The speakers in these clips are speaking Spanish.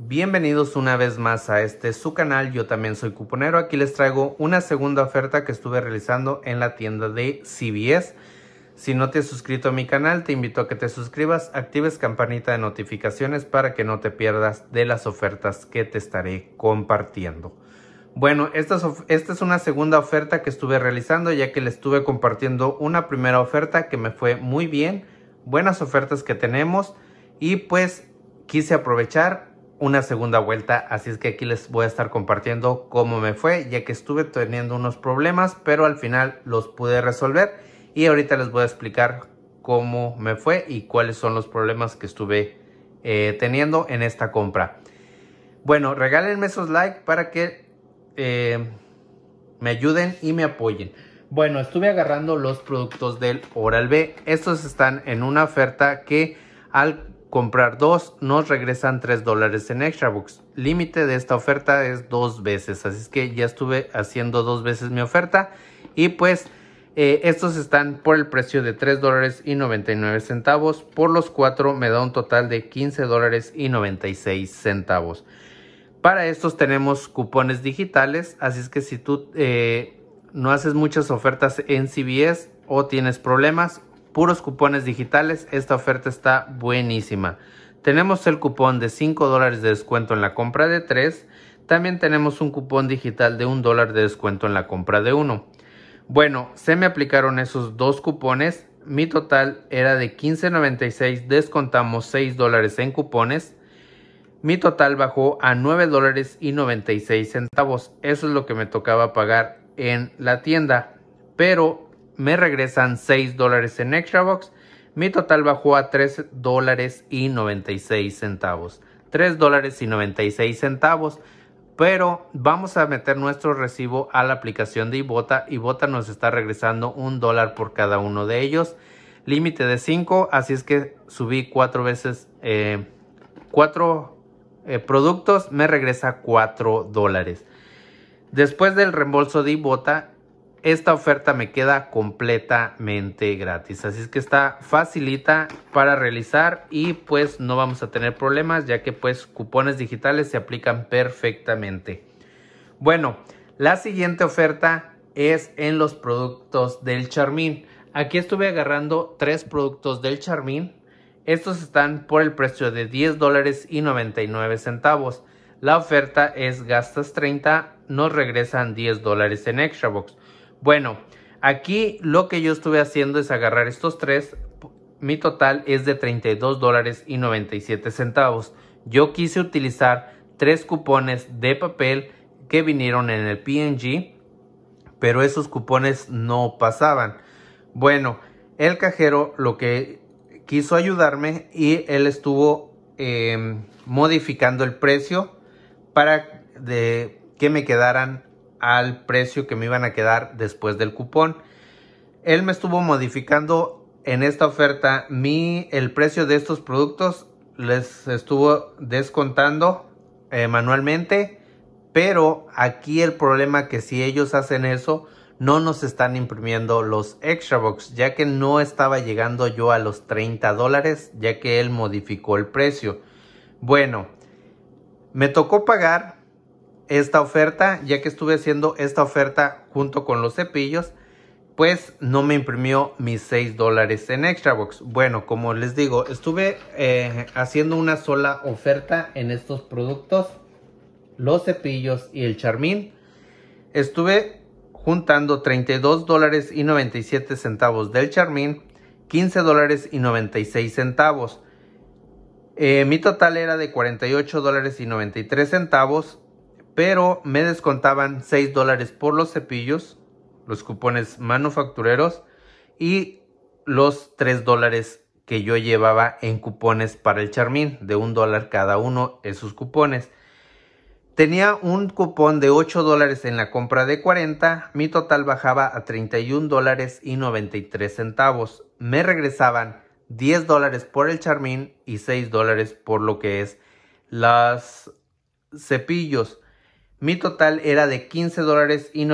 Bienvenidos una vez más a este su canal, yo también soy cuponero, aquí les traigo una segunda oferta que estuve realizando en la tienda de CBS. Si no te has suscrito a mi canal, te invito a que te suscribas, actives campanita de notificaciones para que no te pierdas de las ofertas que te estaré compartiendo. Bueno, esta es, esta es una segunda oferta que estuve realizando ya que le estuve compartiendo una primera oferta que me fue muy bien, buenas ofertas que tenemos y pues quise aprovechar una segunda vuelta. Así es que aquí les voy a estar compartiendo cómo me fue, ya que estuve teniendo unos problemas, pero al final los pude resolver. Y ahorita les voy a explicar cómo me fue y cuáles son los problemas que estuve eh, teniendo en esta compra. Bueno, regálenme esos likes para que eh, me ayuden y me apoyen. Bueno, estuve agarrando los productos del Oral B. Estos están en una oferta que al Comprar dos nos regresan 3 dólares en Extra Books. Límite de esta oferta es dos veces. Así es que ya estuve haciendo dos veces mi oferta. Y pues eh, estos están por el precio de 3 dólares y 99 centavos. Por los cuatro me da un total de 15 dólares y 96 centavos. Para estos tenemos cupones digitales. Así es que si tú eh, no haces muchas ofertas en CBS o tienes problemas puros cupones digitales. Esta oferta está buenísima. Tenemos el cupón de 5 dólares de descuento en la compra de 3. También tenemos un cupón digital de 1 dólar de descuento en la compra de 1. Bueno, se me aplicaron esos dos cupones. Mi total era de 15.96. Descontamos 6 dólares en cupones. Mi total bajó a 9 dólares y 96 centavos. Eso es lo que me tocaba pagar en la tienda. Pero me regresan 6 dólares en Extrabox. Mi total bajó a 3 dólares y 96 centavos. 3 dólares y 96 centavos. Pero vamos a meter nuestro recibo a la aplicación de Ibota. Ibota nos está regresando un dólar por cada uno de ellos. Límite de 5, así es que subí 4 veces, 4 eh, eh, productos, me regresa 4 dólares. Después del reembolso de Ibota, esta oferta me queda completamente gratis. Así es que está facilita para realizar y pues no vamos a tener problemas ya que pues cupones digitales se aplican perfectamente. Bueno, la siguiente oferta es en los productos del Charmin. Aquí estuve agarrando tres productos del Charmin. Estos están por el precio de 10 dólares y 99 centavos. La oferta es gastas 30, nos regresan 10 dólares en Extra bueno, aquí lo que yo estuve haciendo es agarrar estos tres. Mi total es de $32.97. dólares y centavos. Yo quise utilizar tres cupones de papel que vinieron en el PNG, pero esos cupones no pasaban. Bueno, el cajero lo que quiso ayudarme y él estuvo em, modificando el precio para que me quedaran al precio que me iban a quedar después del cupón. Él me estuvo modificando en esta oferta mi, el precio de estos productos, les estuvo descontando eh, manualmente, pero aquí el problema que si ellos hacen eso, no nos están imprimiendo los extra box, ya que no estaba llegando yo a los 30 dólares, ya que él modificó el precio. Bueno, me tocó pagar esta oferta, ya que estuve haciendo esta oferta junto con los cepillos, pues no me imprimió mis 6 dólares en Box. Bueno, como les digo, estuve eh, haciendo una sola oferta en estos productos, los cepillos y el charmín. Estuve juntando 32 dólares y 97 centavos del Charmin, 15 dólares y 96 centavos. Eh, mi total era de 48 dólares y 93 centavos pero me descontaban 6 dólares por los cepillos, los cupones manufactureros y los 3 dólares que yo llevaba en cupones para el Charmín, de un dólar cada uno en sus cupones. Tenía un cupón de 8 dólares en la compra de 40, mi total bajaba a 31 dólares y 93 centavos. Me regresaban 10 dólares por el Charmín y 6 dólares por lo que es las cepillos mi total era de 15 dólares y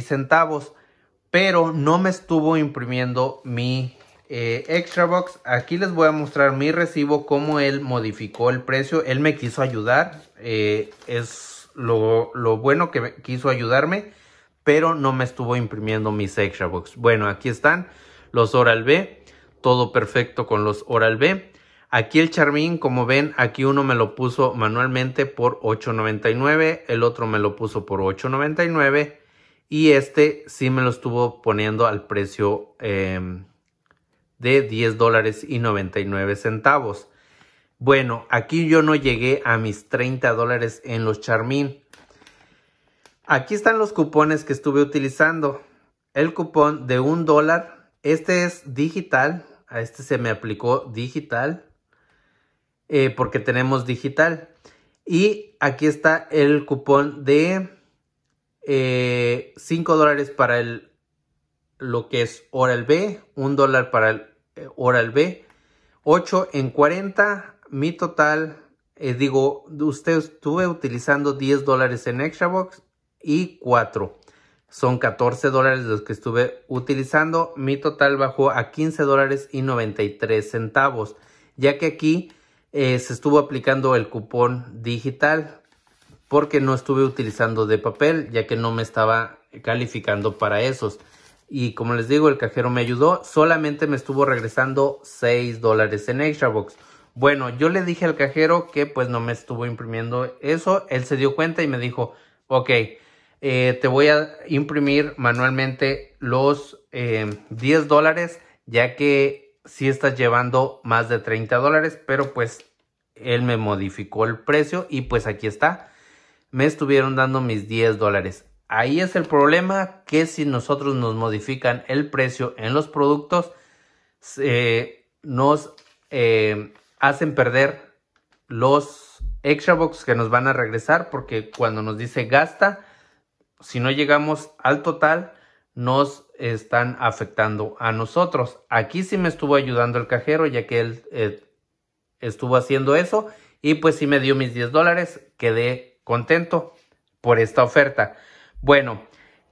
centavos, pero no me estuvo imprimiendo mi eh, extra box. Aquí les voy a mostrar mi recibo, cómo él modificó el precio. Él me quiso ayudar, eh, es lo, lo, bueno que quiso ayudarme, pero no me estuvo imprimiendo mis extra box. Bueno, aquí están los Oral B, todo perfecto con los Oral B. Aquí el Charmin, como ven, aquí uno me lo puso manualmente por $8.99, el otro me lo puso por $8.99 y este sí me lo estuvo poniendo al precio em, de $10.99. centavos. Bueno, aquí yo no llegué a mis 30 dólares en los Charmin. Aquí están los cupones que estuve utilizando. El cupón de un dólar. Este es digital. A este se me aplicó digital. Eh, porque tenemos digital. Y aquí está el cupón de 5 eh, dólares para el, lo que es Oral B, 1 dólar para el eh, Oral B, 8 en 40, mi total, digo, usted estuve utilizando 10 dólares en Box. y 4. Son 14 dólares los que estuve utilizando. Mi total bajó a 15 dólares y 93 centavos. Ya que aquí eh, se estuvo aplicando el cupón digital porque no estuve utilizando de papel ya que no me estaba calificando para esos. Y como les digo, el cajero me ayudó, solamente me estuvo regresando 6 dólares en box Bueno, yo le dije al cajero que pues no me estuvo imprimiendo eso, él se dio cuenta y me dijo, ok, eh, te voy a imprimir manualmente los 10 eh, dólares ya que si estás llevando más de 30 dólares, pero pues él me modificó el precio y pues aquí está. Me estuvieron dando mis 10 dólares. Ahí es el problema que si nosotros nos modifican el precio en los productos, nos eh, hacen perder los extra box que nos van a regresar porque cuando nos dice gasta, si no llegamos al total, nos están afectando a nosotros. Aquí sí me estuvo ayudando el cajero ya que él estuvo haciendo eso y pues si me dio mis 10 dólares. Quedé contento por esta oferta. Bueno,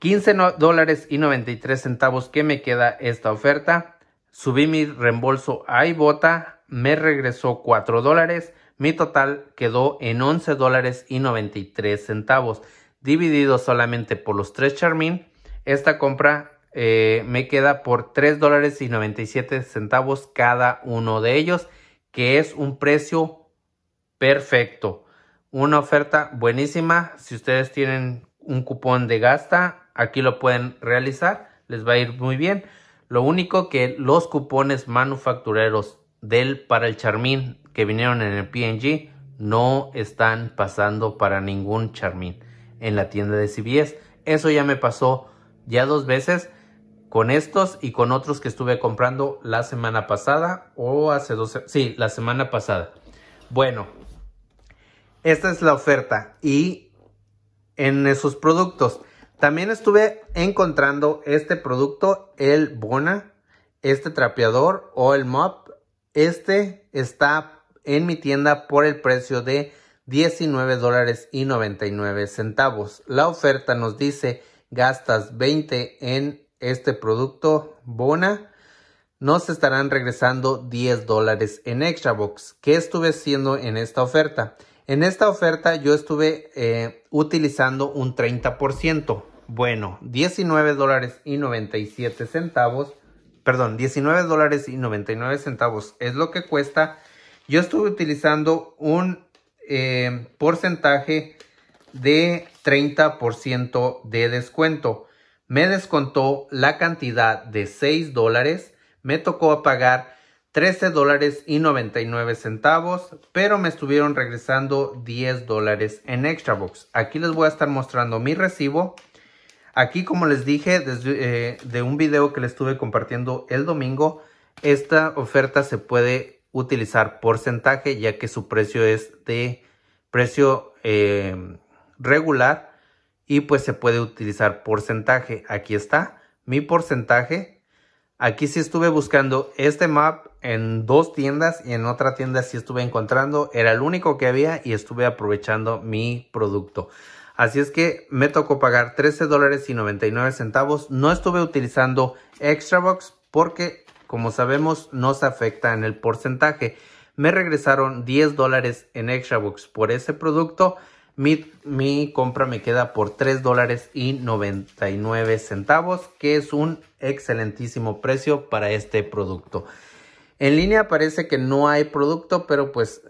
15 dólares y 93 centavos que me queda esta oferta. Subí mi reembolso a Ibota, me regresó 4 dólares. Mi total quedó en 11 dólares y 93 centavos. Dividido solamente por los tres Charmin, esta compra eh, me queda por $3.97 dólares y centavos cada uno de ellos, que es un precio perfecto. Una oferta buenísima. Si ustedes tienen un cupón de gasta, aquí lo pueden realizar. Les va a ir muy bien. Lo único que los cupones manufactureros del para el Charmin que vinieron en el PNG no están pasando para ningún Charmin en la tienda de CBS. Eso ya me pasó ya dos veces con estos y con otros que estuve comprando la semana pasada o hace dos, sí, la semana pasada. Bueno, esta es la oferta y en esos productos. También estuve encontrando este producto, el Bona, este trapeador o el mop. Este está en mi tienda por el precio de $19.99. dólares y centavos. La oferta nos dice gastas 20 en este producto Bona, nos estarán regresando 10 dólares en Extra Box. ¿Qué estuve haciendo en esta oferta? En esta oferta yo estuve eh, utilizando un 30%. Bueno, 19 dólares y 97 centavos. Perdón, 19 dólares y 99 centavos es lo que cuesta. Yo estuve utilizando un eh, porcentaje de 30% de descuento me descontó la cantidad de 6 dólares, me tocó pagar 13 dólares y 99 centavos, pero me estuvieron regresando 10 dólares en Extrabox. Aquí les voy a estar mostrando mi recibo. Aquí, como les dije, desde, eh, de un video que les estuve compartiendo el domingo, esta oferta se puede utilizar porcentaje, ya que su precio es de precio eh, regular y pues se puede utilizar porcentaje. Aquí está mi porcentaje. Aquí sí estuve buscando este map en dos tiendas y en otra tienda sí estuve encontrando. Era el único que había y estuve aprovechando mi producto. Así es que me tocó pagar $13.99. dólares centavos. No estuve utilizando Extrabox porque como sabemos no se afecta en el porcentaje. Me regresaron 10 dólares en Extrabox por ese producto mi, compra me queda por 3 dólares y 99 centavos, que es un excelentísimo precio para este producto. En línea parece que no hay producto, pero pues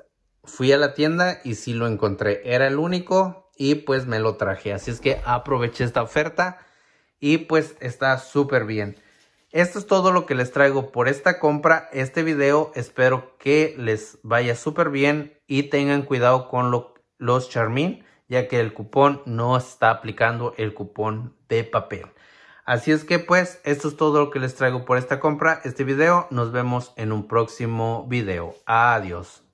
fui a la tienda y sí lo encontré. Era el único y pues me lo traje. Así es que aproveché esta oferta y pues está súper bien. Esto es todo lo que les traigo por esta compra, este video. Espero que les vaya súper bien y tengan cuidado con lo los Charmin, ya que el cupón no está aplicando el cupón de papel. Así es que pues esto es todo lo que les traigo por esta compra, este video. Nos vemos en un próximo video. Adiós.